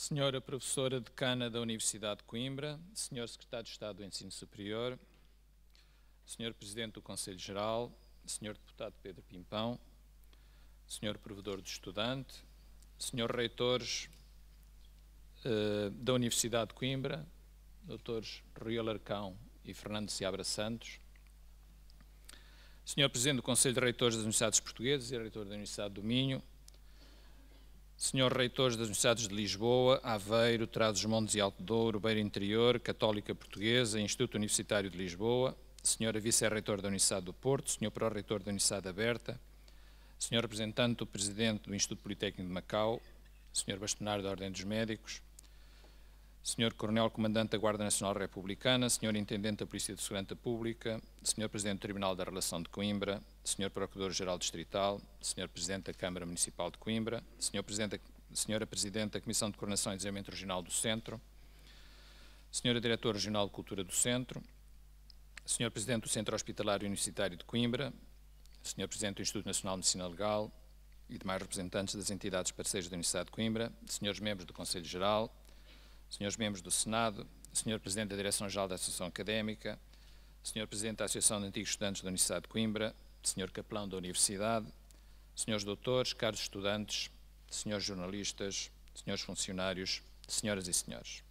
Senhora Professora Decana da Universidade de Coimbra, Senhor Secretário de Estado do Ensino Superior, Senhor Presidente do Conselho Geral, Senhor Deputado Pedro Pimpão, Senhor Provedor do Estudante, Senhor Reitores uh, da Universidade de Coimbra, Doutores Rui Alarcão e Fernando Seabra Santos, Senhor Presidente do Conselho de Reitores das Universidades Portuguesas e Reitor da Universidade do Minho, Senhor Reitores das Universidades de Lisboa, Aveiro, Trás-os-Montes e Alto Douro, Beira Interior, Católica Portuguesa, Instituto Universitário de Lisboa, Senhora Vice-Reitor da Universidade do Porto, Senhor Pró-Reitor da Universidade Aberta, Senhor Representante do Presidente do Instituto Politécnico de Macau, Senhor Bastonário da Ordem dos Médicos, Senhor Coronel Comandante da Guarda Nacional Republicana, Senhor Intendente da Polícia de Segurança Pública, Senhor Presidente do Tribunal da Relação de Coimbra, Senhor Procurador-Geral Distrital, Senhor Presidente da Câmara Municipal de Coimbra, Senhor Presidente da, Senhora Presidente da Comissão de Coronação e Desenvolvimento Regional do Centro, Senhora Diretora Regional de Cultura do Centro, Senhor Presidente do Centro Hospitalar Universitário de Coimbra, Senhor Presidente do Instituto Nacional de Medicina Legal e demais representantes das entidades parceiras da Universidade de Coimbra, Senhores Membros do Conselho Geral, senhores membros do Senado, senhor Presidente da Direção-Geral da Associação Académica, senhor Presidente da Associação de Antigos Estudantes da Universidade de Coimbra, senhor Capelão da Universidade, senhores doutores, caros estudantes, senhores jornalistas, senhores funcionários, senhoras e senhores.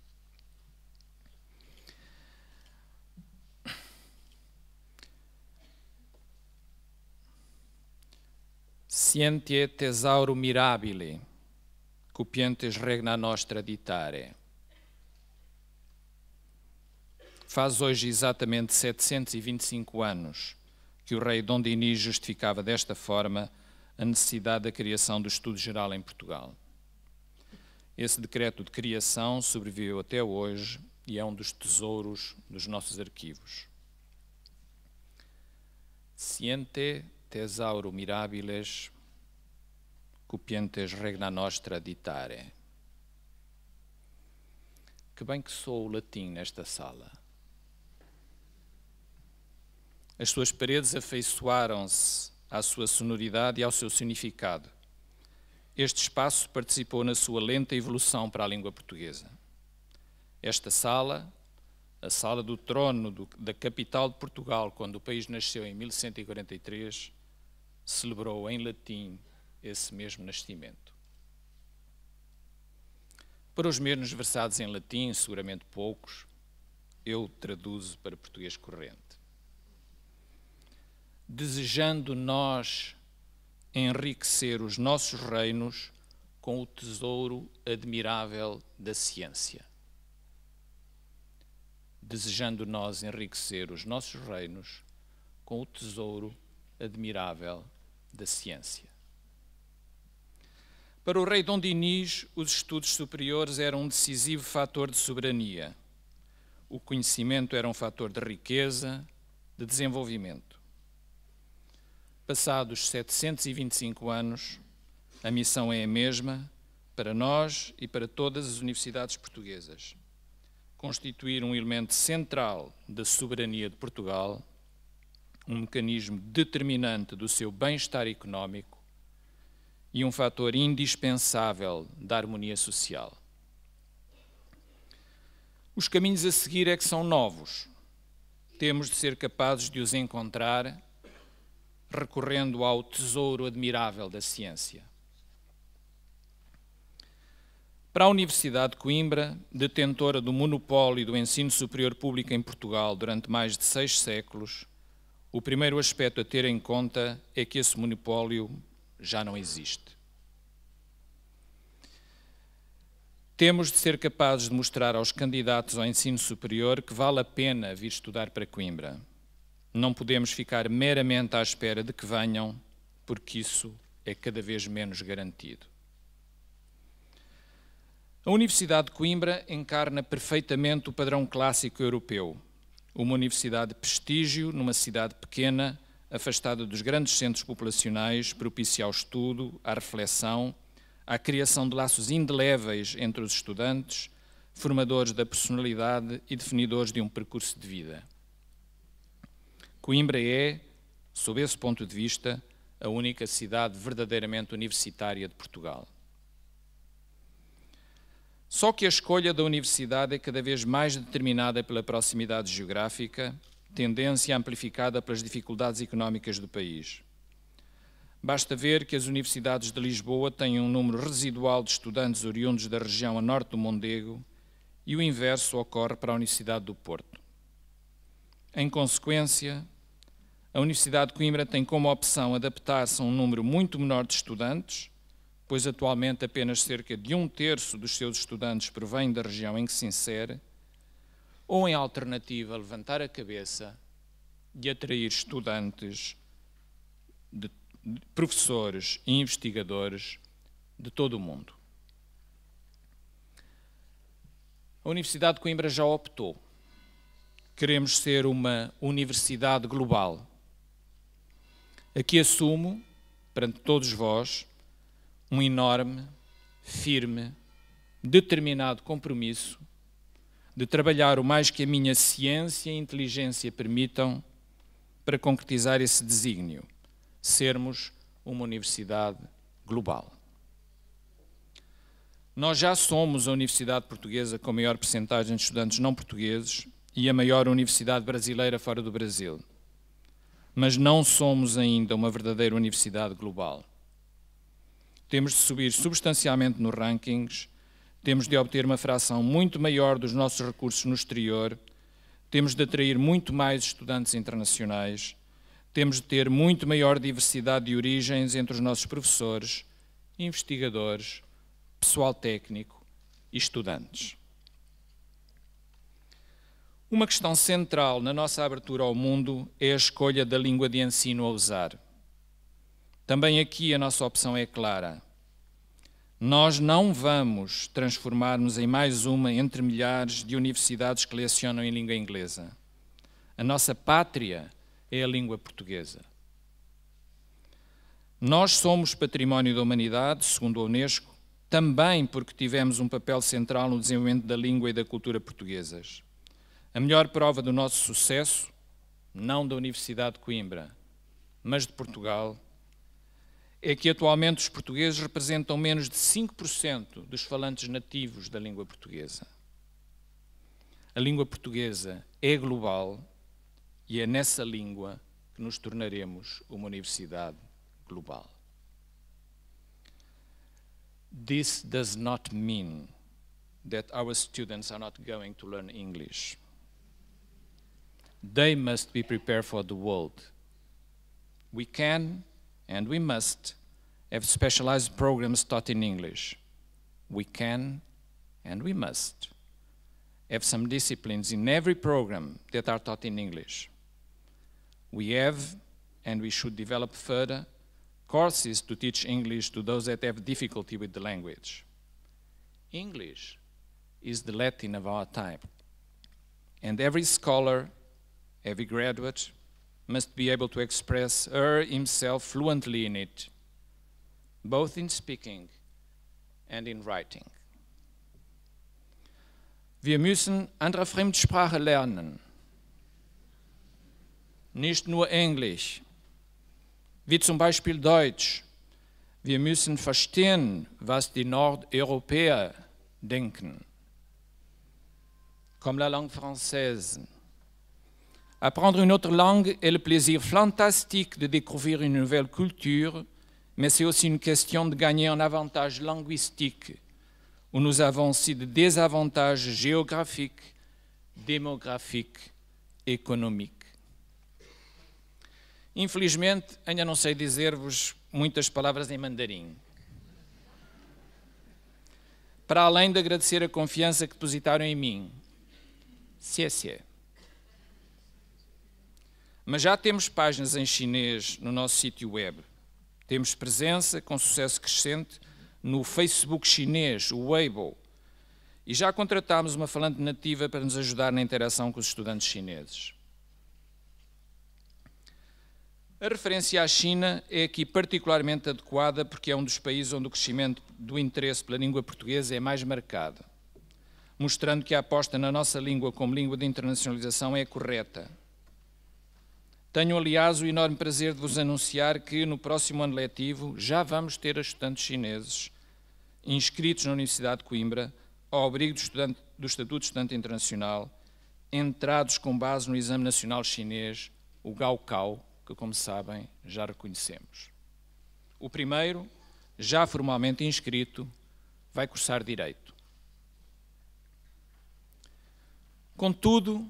Scientie tesaurum mirabile, cupientes regna nostra ditare. Faz hoje exatamente 725 anos que o rei Dom Dinis justificava desta forma a necessidade da criação do Estudo Geral em Portugal. Esse decreto de criação sobreviveu até hoje e é um dos tesouros dos nossos arquivos. Siente tesauro mirabiles cupientes regna nostra ditare. Que bem que sou o latim nesta sala. As suas paredes afeiçoaram-se à sua sonoridade e ao seu significado. Este espaço participou na sua lenta evolução para a língua portuguesa. Esta sala, a sala do trono do, da capital de Portugal, quando o país nasceu em 1143, celebrou em latim esse mesmo nascimento. Para os menos versados em latim, seguramente poucos, eu traduzo para português corrente desejando nós enriquecer os nossos reinos com o tesouro admirável da ciência. Desejando nós enriquecer os nossos reinos com o tesouro admirável da ciência. Para o rei Dom Dinis, os estudos superiores eram um decisivo fator de soberania. O conhecimento era um fator de riqueza, de desenvolvimento. Passados 725 anos, a missão é a mesma para nós e para todas as universidades portuguesas. Constituir um elemento central da soberania de Portugal, um mecanismo determinante do seu bem-estar económico e um fator indispensável da harmonia social. Os caminhos a seguir é que são novos. Temos de ser capazes de os encontrar recorrendo ao tesouro admirável da ciência. Para a Universidade de Coimbra, detentora do monopólio do ensino superior público em Portugal durante mais de seis séculos, o primeiro aspecto a ter em conta é que esse monopólio já não existe. Temos de ser capazes de mostrar aos candidatos ao ensino superior que vale a pena vir estudar para Coimbra não podemos ficar meramente à espera de que venham, porque isso é cada vez menos garantido. A Universidade de Coimbra encarna perfeitamente o padrão clássico europeu. Uma universidade de prestígio numa cidade pequena, afastada dos grandes centros populacionais, propicia ao estudo, à reflexão, à criação de laços indeléveis entre os estudantes, formadores da personalidade e definidores de um percurso de vida. Coimbra é, sob esse ponto de vista, a única cidade verdadeiramente universitária de Portugal. Só que a escolha da universidade é cada vez mais determinada pela proximidade geográfica, tendência amplificada pelas dificuldades económicas do país. Basta ver que as universidades de Lisboa têm um número residual de estudantes oriundos da região a norte do Mondego e o inverso ocorre para a Universidade do Porto. Em consequência, a Universidade de Coimbra tem como opção adaptar-se a um número muito menor de estudantes, pois atualmente apenas cerca de um terço dos seus estudantes provém da região em que se insere, ou em alternativa levantar a cabeça e atrair estudantes, de, de professores e investigadores de todo o mundo. A Universidade de Coimbra já optou. Queremos ser uma universidade global Aqui assumo, perante todos vós, um enorme, firme, determinado compromisso de trabalhar o mais que a minha ciência e inteligência permitam para concretizar esse desígnio, sermos uma universidade global. Nós já somos a universidade portuguesa com maior percentagem de estudantes não portugueses e a maior universidade brasileira fora do Brasil mas não somos ainda uma verdadeira universidade global. Temos de subir substancialmente nos rankings, temos de obter uma fração muito maior dos nossos recursos no exterior, temos de atrair muito mais estudantes internacionais, temos de ter muito maior diversidade de origens entre os nossos professores, investigadores, pessoal técnico e estudantes. Uma questão central na nossa abertura ao mundo é a escolha da língua de ensino a usar. Também aqui a nossa opção é clara. Nós não vamos transformar-nos em mais uma entre milhares de universidades que lecionam em língua inglesa. A nossa pátria é a língua portuguesa. Nós somos património da humanidade, segundo a Unesco, também porque tivemos um papel central no desenvolvimento da língua e da cultura portuguesas. A melhor prova do nosso sucesso, não da Universidade de Coimbra, mas de Portugal, é que atualmente os portugueses representam menos de 5% dos falantes nativos da língua portuguesa. A língua portuguesa é global e é nessa língua que nos tornaremos uma universidade global. This does not mean that our students are not going to learn English. they must be prepared for the world. We can and we must have specialized programs taught in English. We can and we must have some disciplines in every program that are taught in English. We have and we should develop further courses to teach English to those that have difficulty with the language. English is the Latin of our time, and every scholar Every graduate must be able to express her himself fluently in it, both in speaking and in writing. Wir müssen andere Fremdsprache lernen, nicht nur Englisch, wie zum Beispiel Deutsch. Wir müssen verstehen, was die Nordeuropäer denken. Comme la langue française. Apprendre une autre langue est le plaisir fantastique de découvrir une nouvelle culture, mais c'est aussi une question de gagner un avantage linguistique, où nous avons aussi des désavantages géographiques, démographiques, econômicos. Infelizmente, ainda não sei dizer-vos muitas palavras em mandarim. Para além de agradecer a confiança que depositaram em mim. Ciência. Mas já temos páginas em chinês no nosso sítio web. Temos presença com sucesso crescente no Facebook chinês, o Weibo. E já contratámos uma falante nativa para nos ajudar na interação com os estudantes chineses. A referência à China é aqui particularmente adequada porque é um dos países onde o crescimento do interesse pela língua portuguesa é mais marcado, mostrando que a aposta na nossa língua como língua de internacionalização é correta tenho, aliás, o enorme prazer de vos anunciar que no próximo ano letivo já vamos ter estudantes chineses inscritos na Universidade de Coimbra, ao abrigo do, do Estatuto de Estudante Internacional, entrados com base no Exame Nacional Chinês, o Gaokao, que, como sabem, já reconhecemos. O primeiro, já formalmente inscrito, vai cursar Direito. Contudo,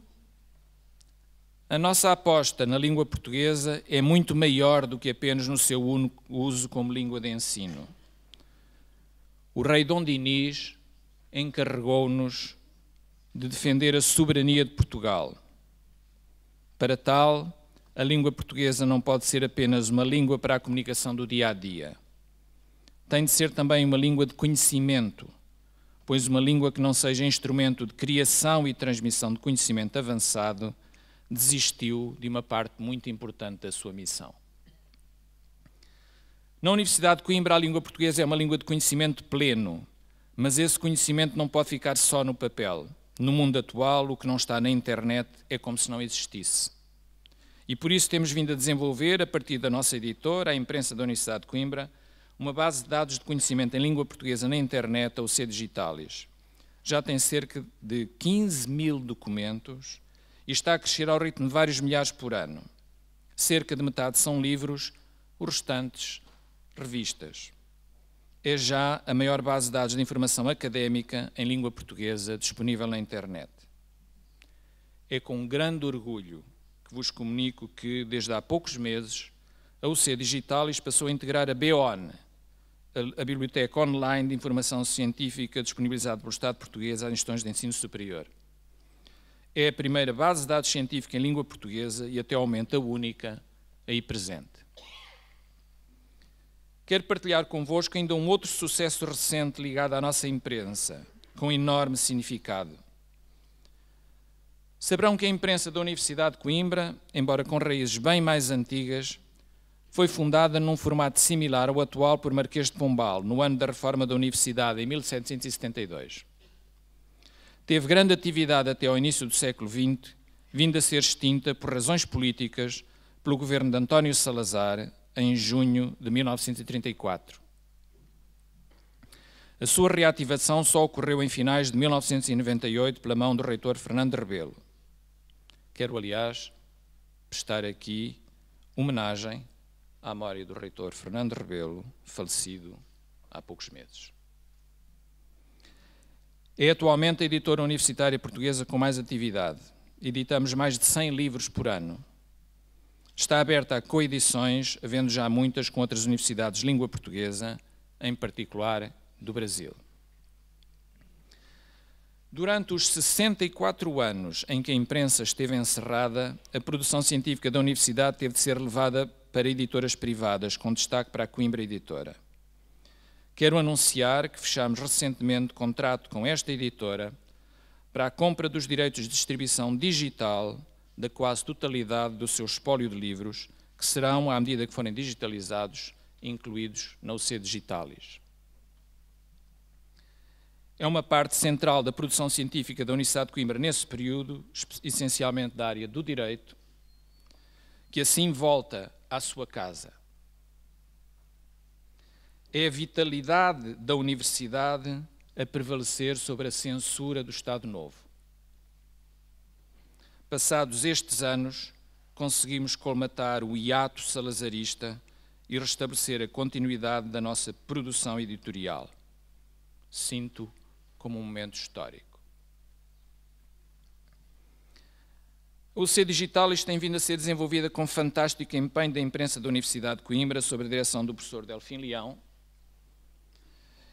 a nossa aposta na língua portuguesa é muito maior do que apenas no seu uso como língua de ensino. O rei Dom Dinis encarregou-nos de defender a soberania de Portugal. Para tal, a língua portuguesa não pode ser apenas uma língua para a comunicação do dia a dia. Tem de ser também uma língua de conhecimento, pois uma língua que não seja instrumento de criação e transmissão de conhecimento avançado desistiu de uma parte muito importante da sua missão. Na Universidade de Coimbra, a língua portuguesa é uma língua de conhecimento pleno, mas esse conhecimento não pode ficar só no papel. No mundo atual, o que não está na internet é como se não existisse. E por isso temos vindo a desenvolver, a partir da nossa editora, a imprensa da Universidade de Coimbra, uma base de dados de conhecimento em língua portuguesa na internet, ou C Digitalis. Já tem cerca de 15 mil documentos e está a crescer ao ritmo de vários milhares por ano. Cerca de metade são livros, os restantes, revistas. É já a maior base de dados de informação académica em língua portuguesa disponível na internet. É com grande orgulho que vos comunico que, desde há poucos meses, a UC Digitalis passou a integrar a BON, a Biblioteca Online de Informação Científica disponibilizada pelo Estado Português às instituições de ensino superior é a primeira base de dados científica em língua portuguesa e até ao momento a única aí presente. Quero partilhar convosco ainda um outro sucesso recente ligado à nossa imprensa, com enorme significado. Saberão que a imprensa da Universidade de Coimbra, embora com raízes bem mais antigas, foi fundada num formato similar ao atual por Marquês de Pombal, no ano da reforma da Universidade, em 1772 teve grande atividade até ao início do século XX, vindo a ser extinta por razões políticas pelo governo de António Salazar em junho de 1934. A sua reativação só ocorreu em finais de 1998 pela mão do reitor Fernando Rebelo. Quero, aliás, prestar aqui homenagem à memória do reitor Fernando Rebelo, falecido há poucos meses. É atualmente a editora universitária portuguesa com mais atividade. Editamos mais de 100 livros por ano. Está aberta a coedições, havendo já muitas com outras universidades de língua portuguesa, em particular do Brasil. Durante os 64 anos em que a imprensa esteve encerrada, a produção científica da universidade teve de ser levada para editoras privadas, com destaque para a Coimbra Editora quero anunciar que fechamos recentemente contrato com esta editora para a compra dos direitos de distribuição digital da quase totalidade do seu espólio de livros, que serão, à medida que forem digitalizados, incluídos na UC Digitalis. É uma parte central da produção científica da Universidade de Coimbra nesse período, essencialmente da área do direito, que assim volta à sua casa. É a vitalidade da universidade a prevalecer sobre a censura do Estado Novo. Passados estes anos, conseguimos colmatar o hiato salazarista e restabelecer a continuidade da nossa produção editorial. Sinto como um momento histórico. O C Digital tem vindo a ser desenvolvida com fantástico empenho da imprensa da Universidade de Coimbra sob a direção do professor Delfim Leão,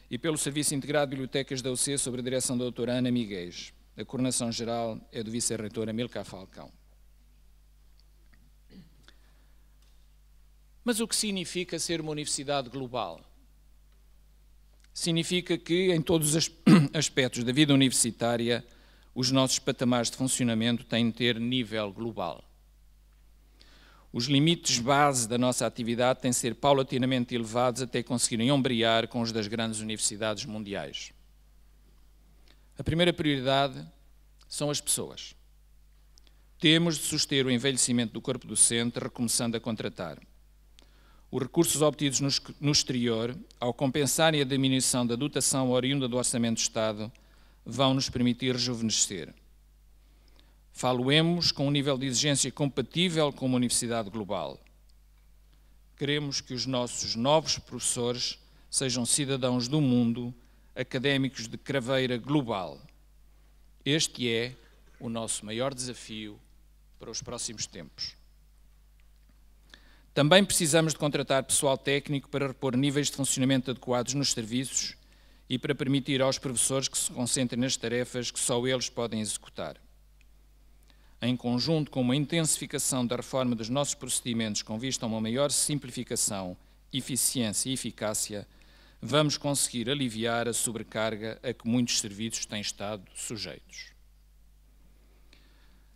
e pelo Serviço Integrado de Bibliotecas da UC sobre a direção da doutora Ana Miguez. A coordenação geral é do vice-reitor Amilcar Falcão. Mas o que significa ser uma universidade global? Significa que, em todos os aspectos da vida universitária, os nossos patamares de funcionamento têm de ter nível global. Os limites base da nossa atividade têm de ser paulatinamente elevados até conseguirem ombrear com os das grandes universidades mundiais. A primeira prioridade são as pessoas. Temos de suster o envelhecimento do corpo docente, recomeçando a contratar. Os recursos obtidos no exterior, ao compensarem a diminuição da dotação oriunda do Orçamento do Estado, vão nos permitir rejuvenescer. Faloemos com um nível de exigência compatível com uma universidade global. Queremos que os nossos novos professores sejam cidadãos do mundo, académicos de craveira global. Este é o nosso maior desafio para os próximos tempos. Também precisamos de contratar pessoal técnico para repor níveis de funcionamento adequados nos serviços e para permitir aos professores que se concentrem nas tarefas que só eles podem executar em conjunto com uma intensificação da reforma dos nossos procedimentos com vista a uma maior simplificação, eficiência e eficácia, vamos conseguir aliviar a sobrecarga a que muitos serviços têm estado sujeitos.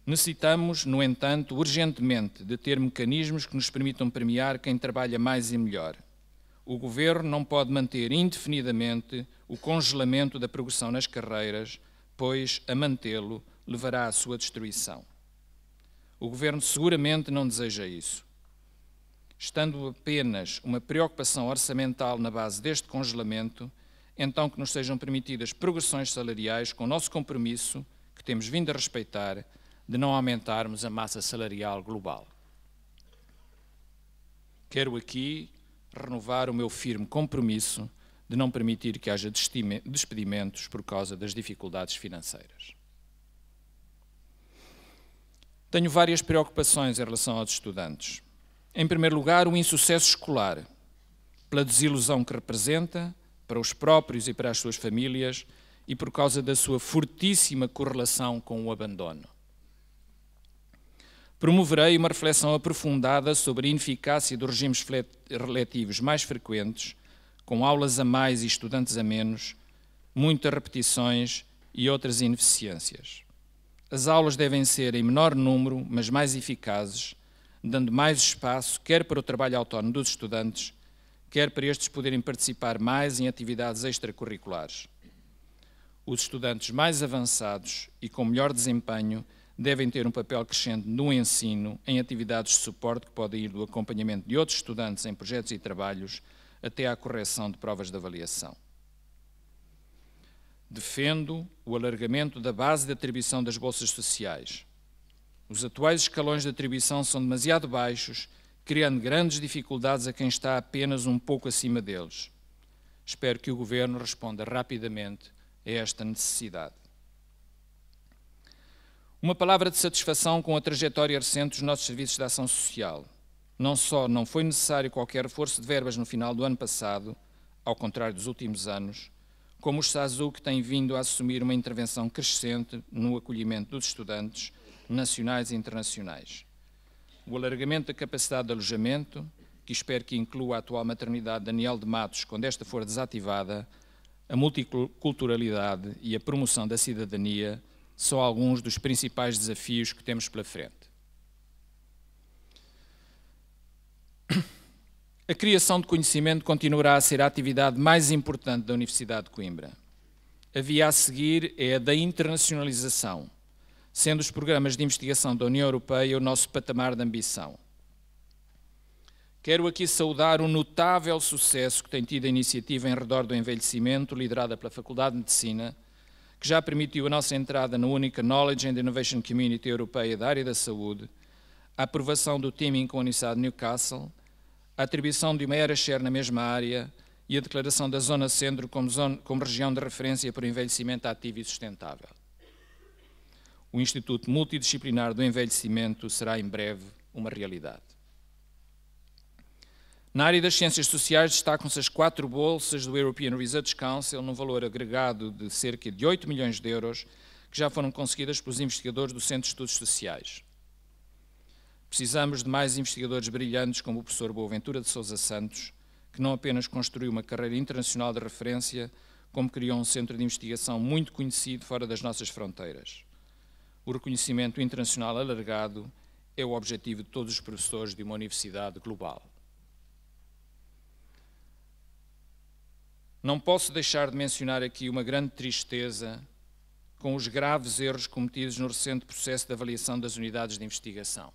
Necessitamos, no entanto, urgentemente de ter mecanismos que nos permitam premiar quem trabalha mais e melhor. O Governo não pode manter indefinidamente o congelamento da progressão nas carreiras, pois a mantê-lo levará à sua destruição. O governo seguramente não deseja isso. Estando apenas uma preocupação orçamental na base deste congelamento, então que nos sejam permitidas progressões salariais com o nosso compromisso, que temos vindo a respeitar, de não aumentarmos a massa salarial global. Quero aqui renovar o meu firme compromisso de não permitir que haja despedimentos por causa das dificuldades financeiras. Tenho várias preocupações em relação aos estudantes. Em primeiro lugar, o insucesso escolar, pela desilusão que representa para os próprios e para as suas famílias e por causa da sua fortíssima correlação com o abandono. Promoverei uma reflexão aprofundada sobre a ineficácia dos regimes relativos mais frequentes, com aulas a mais e estudantes a menos, muitas repetições e outras ineficiências. As aulas devem ser em menor número, mas mais eficazes, dando mais espaço, quer para o trabalho autónomo dos estudantes, quer para estes poderem participar mais em atividades extracurriculares. Os estudantes mais avançados e com melhor desempenho devem ter um papel crescente no ensino, em atividades de suporte que podem ir do acompanhamento de outros estudantes em projetos e trabalhos até à correção de provas de avaliação. Defendo o alargamento da base de atribuição das bolsas sociais. Os atuais escalões de atribuição são demasiado baixos, criando grandes dificuldades a quem está apenas um pouco acima deles. Espero que o Governo responda rapidamente a esta necessidade. Uma palavra de satisfação com a trajetória recente dos nossos serviços de ação social. Não só não foi necessário qualquer reforço de verbas no final do ano passado, ao contrário dos últimos anos, como os que têm vindo a assumir uma intervenção crescente no acolhimento dos estudantes nacionais e internacionais. O alargamento da capacidade de alojamento, que espero que inclua a atual maternidade Daniel de Matos, quando esta for desativada, a multiculturalidade e a promoção da cidadania são alguns dos principais desafios que temos pela frente a criação de conhecimento continuará a ser a atividade mais importante da Universidade de Coimbra. A via a seguir é a da internacionalização, sendo os programas de investigação da União Europeia o nosso patamar de ambição. Quero aqui saudar o notável sucesso que tem tido a iniciativa em redor do envelhecimento, liderada pela Faculdade de Medicina, que já permitiu a nossa entrada na única Knowledge and Innovation Community Europeia da área da saúde, a aprovação do teaming com a Universidade de Newcastle a atribuição de uma ERA-share na mesma área e a declaração da Zona Centro como, zona, como região de referência para o envelhecimento ativo e sustentável. O Instituto Multidisciplinar do Envelhecimento será em breve uma realidade. Na área das ciências sociais destacam-se as quatro bolsas do European Research Council, num valor agregado de cerca de 8 milhões de euros, que já foram conseguidas pelos investigadores do Centro de Estudos Sociais. Precisamos de mais investigadores brilhantes como o professor Boaventura de Sousa Santos, que não apenas construiu uma carreira internacional de referência, como criou um centro de investigação muito conhecido fora das nossas fronteiras. O reconhecimento internacional alargado é o objetivo de todos os professores de uma universidade global. Não posso deixar de mencionar aqui uma grande tristeza com os graves erros cometidos no recente processo de avaliação das unidades de investigação.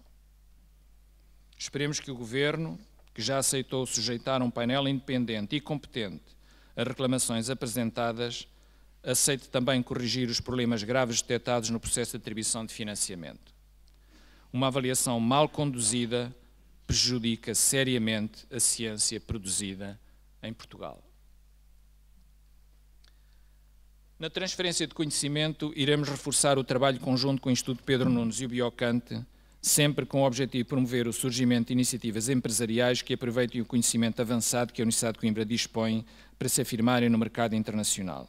Esperemos que o Governo, que já aceitou sujeitar um painel independente e competente a reclamações apresentadas, aceite também corrigir os problemas graves detectados no processo de atribuição de financiamento. Uma avaliação mal conduzida prejudica seriamente a ciência produzida em Portugal. Na transferência de conhecimento, iremos reforçar o trabalho conjunto com o Instituto Pedro Nunes e o Biocante sempre com o objetivo de promover o surgimento de iniciativas empresariais que aproveitem o conhecimento avançado que a Universidade de Coimbra dispõe para se afirmarem no mercado internacional.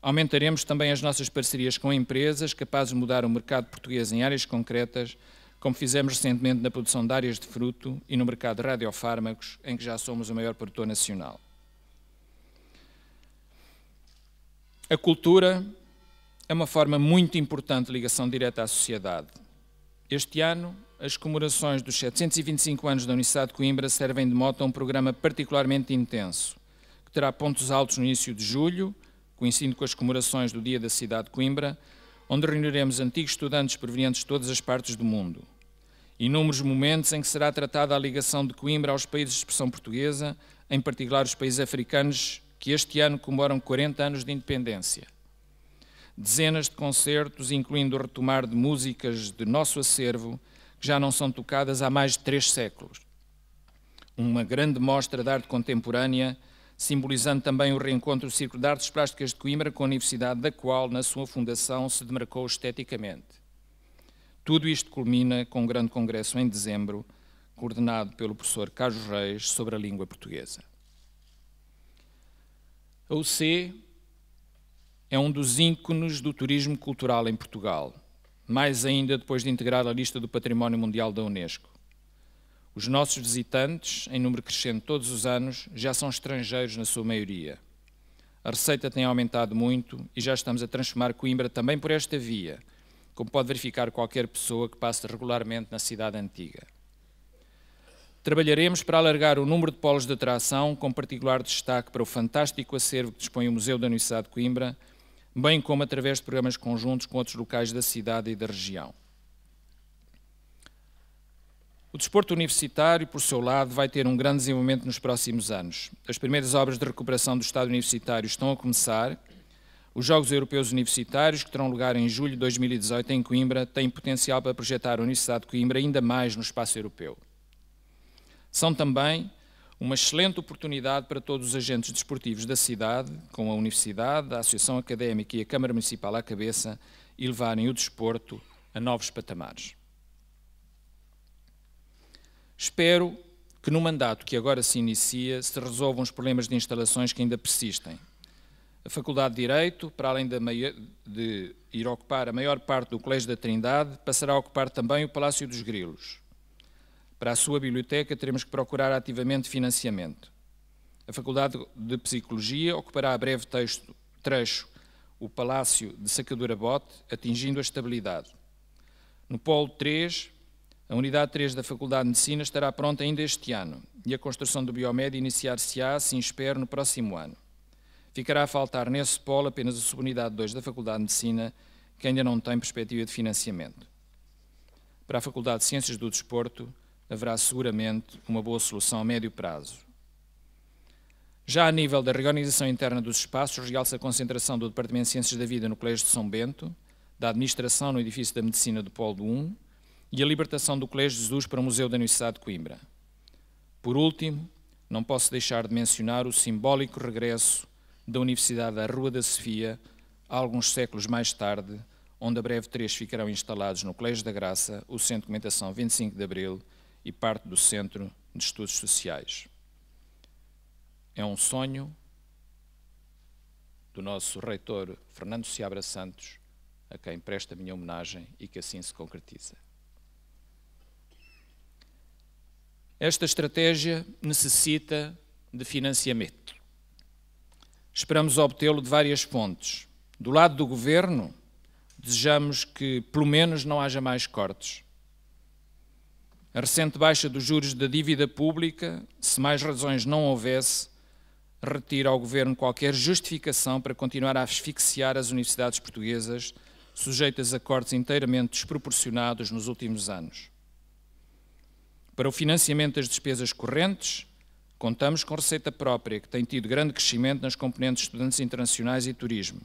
Aumentaremos também as nossas parcerias com empresas capazes de mudar o mercado português em áreas concretas, como fizemos recentemente na produção de áreas de fruto e no mercado de radiofármacos, em que já somos o maior produtor nacional. A cultura é uma forma muito importante de ligação direta à sociedade este ano, as comemorações dos 725 anos da Universidade de Coimbra servem de moto a um programa particularmente intenso, que terá pontos altos no início de julho, coincidindo com as comemorações do Dia da Cidade de Coimbra, onde reuniremos antigos estudantes provenientes de todas as partes do mundo. Inúmeros momentos em que será tratada a ligação de Coimbra aos países de expressão portuguesa, em particular os países africanos, que este ano comemoram 40 anos de independência dezenas de concertos, incluindo o retomar de músicas de nosso acervo que já não são tocadas há mais de três séculos. Uma grande mostra de arte contemporânea, simbolizando também o reencontro do Círculo de Artes Plásticas de Coimbra com a universidade da qual, na sua fundação, se demarcou esteticamente. Tudo isto culmina com um grande congresso em dezembro, coordenado pelo professor Carlos Reis sobre a língua portuguesa. A UC é um dos ícones do turismo cultural em Portugal, mais ainda depois de integrar a lista do Património Mundial da Unesco. Os nossos visitantes, em número crescente todos os anos, já são estrangeiros na sua maioria. A receita tem aumentado muito e já estamos a transformar Coimbra também por esta via, como pode verificar qualquer pessoa que passe regularmente na cidade antiga. Trabalharemos para alargar o número de polos de atração, com particular destaque para o fantástico acervo que dispõe o Museu da Universidade de Coimbra, bem como através de programas conjuntos com outros locais da cidade e da região. O desporto universitário, por seu lado, vai ter um grande desenvolvimento nos próximos anos. As primeiras obras de recuperação do Estado Universitário estão a começar. Os Jogos Europeus Universitários, que terão lugar em julho de 2018 em Coimbra, têm potencial para projetar a Universidade de Coimbra ainda mais no espaço europeu. São também uma excelente oportunidade para todos os agentes desportivos da cidade, com a Universidade, a Associação Académica e a Câmara Municipal à cabeça, e levarem o desporto a novos patamares. Espero que no mandato que agora se inicia se resolvam os problemas de instalações que ainda persistem. A Faculdade de Direito, para além de ir ocupar a maior parte do Colégio da Trindade, passará a ocupar também o Palácio dos Grilos. Para a sua biblioteca, teremos que procurar ativamente financiamento. A Faculdade de Psicologia ocupará a breve texto, trecho o Palácio de Sacadura Bote, atingindo a estabilidade. No Polo 3, a Unidade 3 da Faculdade de Medicina estará pronta ainda este ano e a construção do Biomédio iniciar-se-á, assim espero, no próximo ano. Ficará a faltar nesse polo apenas a subunidade 2 da Faculdade de Medicina, que ainda não tem perspectiva de financiamento. Para a Faculdade de Ciências do Desporto, haverá seguramente uma boa solução a médio prazo. Já a nível da reorganização interna dos espaços, realça a concentração do Departamento de Ciências da Vida no Colégio de São Bento, da administração no edifício da Medicina do Polo 1 e a libertação do Colégio de Jesus para o Museu da Universidade de Coimbra. Por último, não posso deixar de mencionar o simbólico regresso da Universidade à Rua da Sofia, alguns séculos mais tarde, onde a breve três ficarão instalados no Colégio da Graça, o Centro de Documentação 25 de Abril e parte do Centro de Estudos Sociais. É um sonho do nosso reitor Fernando Seabra Santos, a quem presto a minha homenagem e que assim se concretiza. Esta estratégia necessita de financiamento. Esperamos obtê-lo de várias fontes. Do lado do governo, desejamos que pelo menos não haja mais cortes. A recente baixa dos juros da dívida pública, se mais razões não houvesse, retira ao governo qualquer justificação para continuar a asfixiar as universidades portuguesas, sujeitas a cortes inteiramente desproporcionados nos últimos anos. Para o financiamento das despesas correntes, contamos com receita própria, que tem tido grande crescimento nas componentes estudantes internacionais e turismo.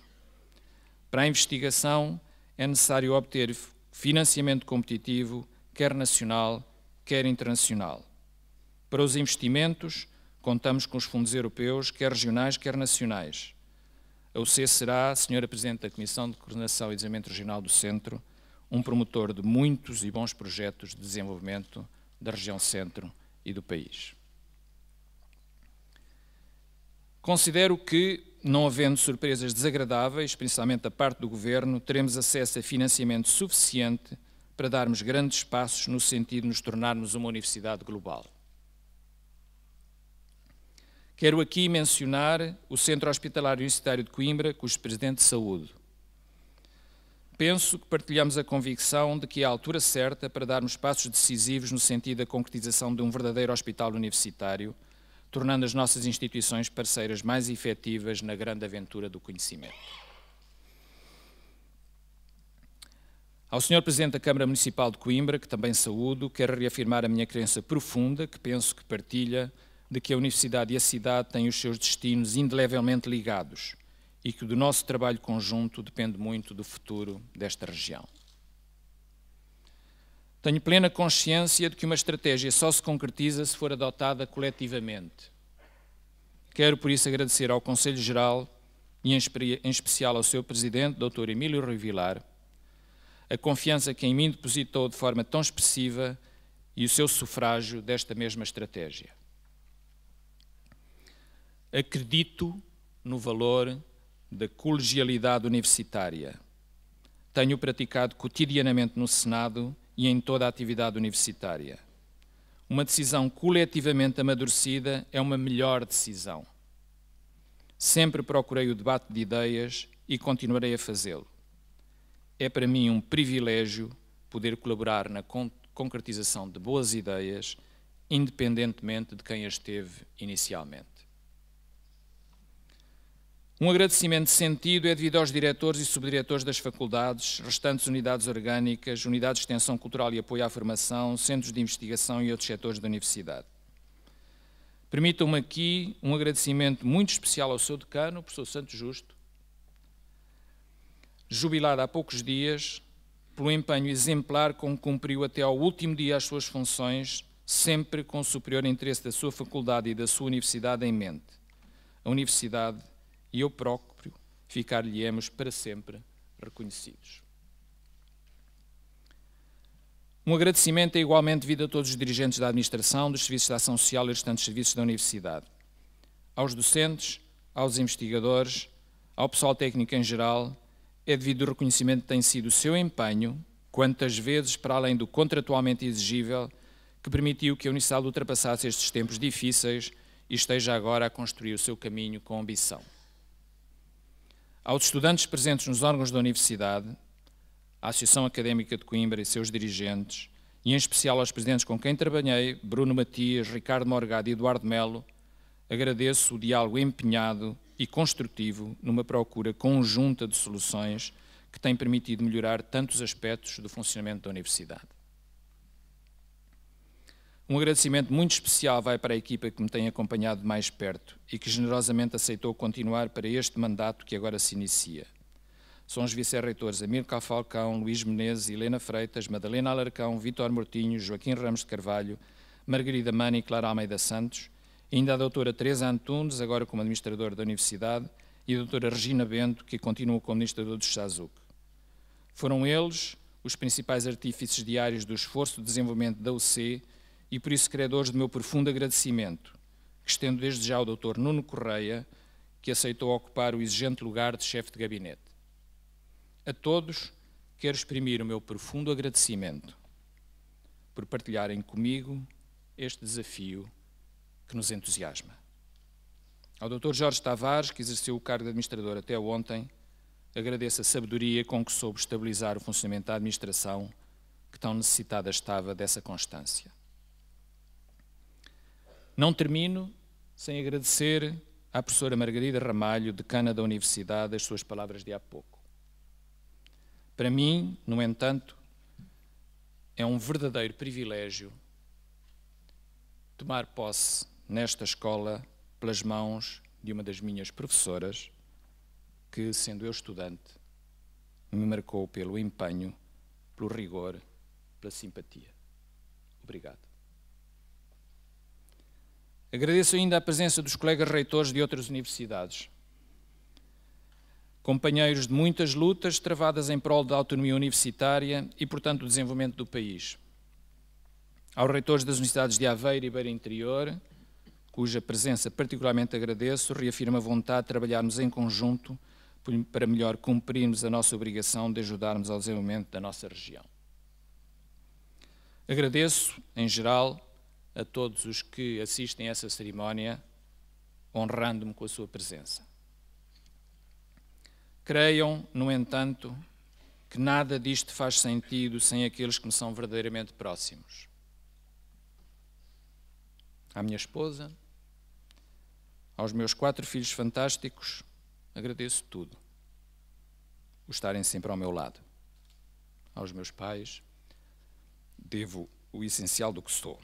Para a investigação, é necessário obter financiamento competitivo, quer nacional, quer internacional. Para os investimentos, contamos com os fundos europeus, quer regionais, quer nacionais. A UC será, Sra. Presidente da Comissão de Coordenação e Desenvolvimento Regional do Centro, um promotor de muitos e bons projetos de desenvolvimento da região centro e do país. Considero que, não havendo surpresas desagradáveis, principalmente da parte do Governo, teremos acesso a financiamento suficiente para darmos grandes passos no sentido de nos tornarmos uma universidade global. Quero aqui mencionar o Centro Hospitalar Universitário de Coimbra, cujo Presidente saúde. Penso que partilhamos a convicção de que é a altura certa para darmos passos decisivos no sentido da concretização de um verdadeiro hospital universitário, tornando as nossas instituições parceiras mais efetivas na grande aventura do conhecimento. Ao Sr. Presidente da Câmara Municipal de Coimbra, que também saúdo, quero reafirmar a minha crença profunda, que penso que partilha, de que a Universidade e a cidade têm os seus destinos indelevelmente ligados e que do nosso trabalho conjunto depende muito do futuro desta região. Tenho plena consciência de que uma estratégia só se concretiza se for adotada coletivamente. Quero, por isso, agradecer ao Conselho Geral e, em especial, ao seu Presidente, Dr. Emílio Rui Vilar, a confiança que em mim depositou de forma tão expressiva e o seu sufrágio desta mesma estratégia. Acredito no valor da colegialidade universitária. Tenho praticado cotidianamente no Senado e em toda a atividade universitária. Uma decisão coletivamente amadurecida é uma melhor decisão. Sempre procurei o debate de ideias e continuarei a fazê-lo. É para mim um privilégio poder colaborar na concretização de boas ideias, independentemente de quem as teve inicialmente. Um agradecimento sentido é devido aos diretores e subdiretores das faculdades, restantes unidades orgânicas, unidades de extensão cultural e apoio à formação, centros de investigação e outros setores da universidade. Permitam-me aqui um agradecimento muito especial ao seu decano, o professor Santo Justo, jubilada há poucos dias, pelo empenho exemplar com que cumpriu até ao último dia as suas funções, sempre com o superior interesse da sua faculdade e da sua universidade em mente. A universidade e eu próprio ficar-lhe-emos para sempre reconhecidos. Um agradecimento é igualmente devido a todos os dirigentes da administração, dos serviços de ação social e dos restantes serviços da universidade, aos docentes, aos investigadores, ao pessoal técnico em geral, é devido o reconhecimento que tem sido o seu empenho, quantas vezes para além do contratualmente exigível, que permitiu que a Unisal ultrapassasse estes tempos difíceis e esteja agora a construir o seu caminho com ambição. Aos estudantes presentes nos órgãos da Universidade, à Associação Académica de Coimbra e seus dirigentes, e em especial aos presidentes com quem trabalhei, Bruno Matias, Ricardo Morgado e Eduardo Melo, agradeço o diálogo empenhado e construtivo numa procura conjunta de soluções que tem permitido melhorar tantos aspectos do funcionamento da Universidade. Um agradecimento muito especial vai para a equipa que me tem acompanhado de mais perto e que generosamente aceitou continuar para este mandato que agora se inicia. São os vice-reitores Amílcar Falcão, Luís Menezes, Helena Freitas, Madalena Alarcão, Vitor Mortinho, Joaquim Ramos de Carvalho, Margarida Mani e Clara Almeida Santos, ainda a doutora Teresa Antunes, agora como administradora da Universidade, e a doutora Regina Bento, que continua como administradora do SASUC. Foram eles os principais artífices diários do esforço de desenvolvimento da UC e por isso credores do meu profundo agradecimento, que estendo desde já ao doutor Nuno Correia, que aceitou ocupar o exigente lugar de chefe de gabinete. A todos, quero exprimir o meu profundo agradecimento por partilharem comigo este desafio que nos entusiasma. Ao Dr. Jorge Tavares, que exerceu o cargo de administrador até ontem, agradeço a sabedoria com que soube estabilizar o funcionamento da administração, que tão necessitada estava dessa constância. Não termino sem agradecer à professora Margarida Ramalho, decana da Universidade, as suas palavras de há pouco. Para mim, no entanto, é um verdadeiro privilégio tomar posse nesta escola pelas mãos de uma das minhas professoras, que, sendo eu estudante, me marcou pelo empenho, pelo rigor, pela simpatia. Obrigado. Agradeço ainda a presença dos colegas reitores de outras universidades, companheiros de muitas lutas travadas em prol da autonomia universitária e, portanto, do desenvolvimento do país. Aos reitores das universidades de Aveiro e Beira Interior, cuja presença particularmente agradeço, reafirma a vontade de trabalharmos em conjunto para melhor cumprirmos a nossa obrigação de ajudarmos ao desenvolvimento da nossa região. Agradeço, em geral, a todos os que assistem a essa cerimónia, honrando-me com a sua presença. Creiam, no entanto, que nada disto faz sentido sem aqueles que me são verdadeiramente próximos. À minha esposa, aos meus quatro filhos fantásticos, agradeço tudo. O estarem sempre ao meu lado. Aos meus pais, devo o essencial do que sou.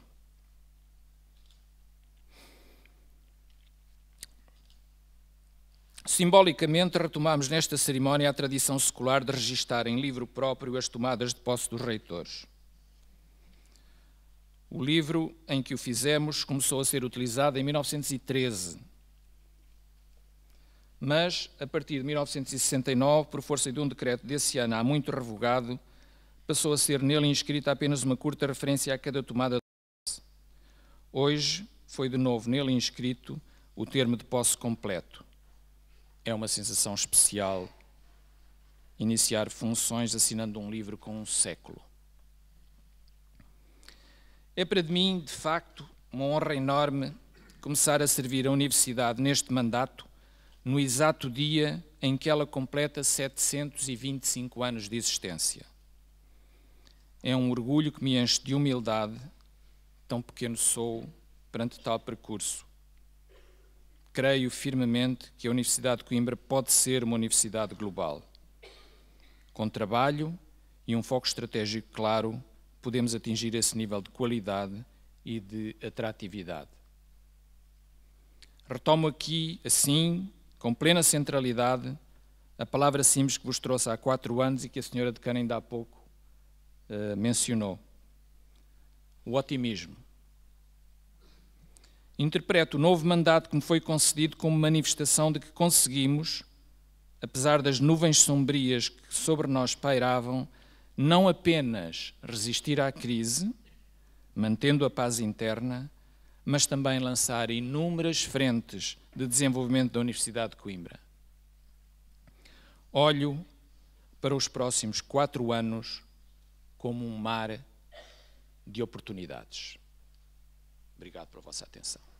Simbolicamente, retomamos nesta cerimónia a tradição secular de registar em livro próprio as tomadas de posse dos reitores. O livro em que o fizemos começou a ser utilizado em 1913 mas a partir de 1969, por força de um decreto desse ano há muito revogado, passou a ser nele inscrita apenas uma curta referência a cada tomada de posse. Hoje foi de novo nele inscrito o termo de posse completo. É uma sensação especial iniciar funções assinando um livro com um século. É para mim, de facto, uma honra enorme começar a servir a Universidade neste mandato no exato dia em que ela completa 725 anos de existência. É um orgulho que me enche de humildade, tão pequeno sou perante tal percurso. Creio firmemente que a Universidade de Coimbra pode ser uma universidade global. Com trabalho e um foco estratégico claro, podemos atingir esse nível de qualidade e de atratividade. Retomo aqui, assim, com plena centralidade, a palavra simples que vos trouxe há quatro anos e que a senhora de Cana ainda há pouco uh, mencionou. O otimismo. Interpreto o novo mandato que me foi concedido como manifestação de que conseguimos, apesar das nuvens sombrias que sobre nós pairavam, não apenas resistir à crise, mantendo a paz interna, mas também lançar inúmeras frentes de desenvolvimento da Universidade de Coimbra. Olho para os próximos quatro anos como um mar de oportunidades. Obrigado pela vossa atenção.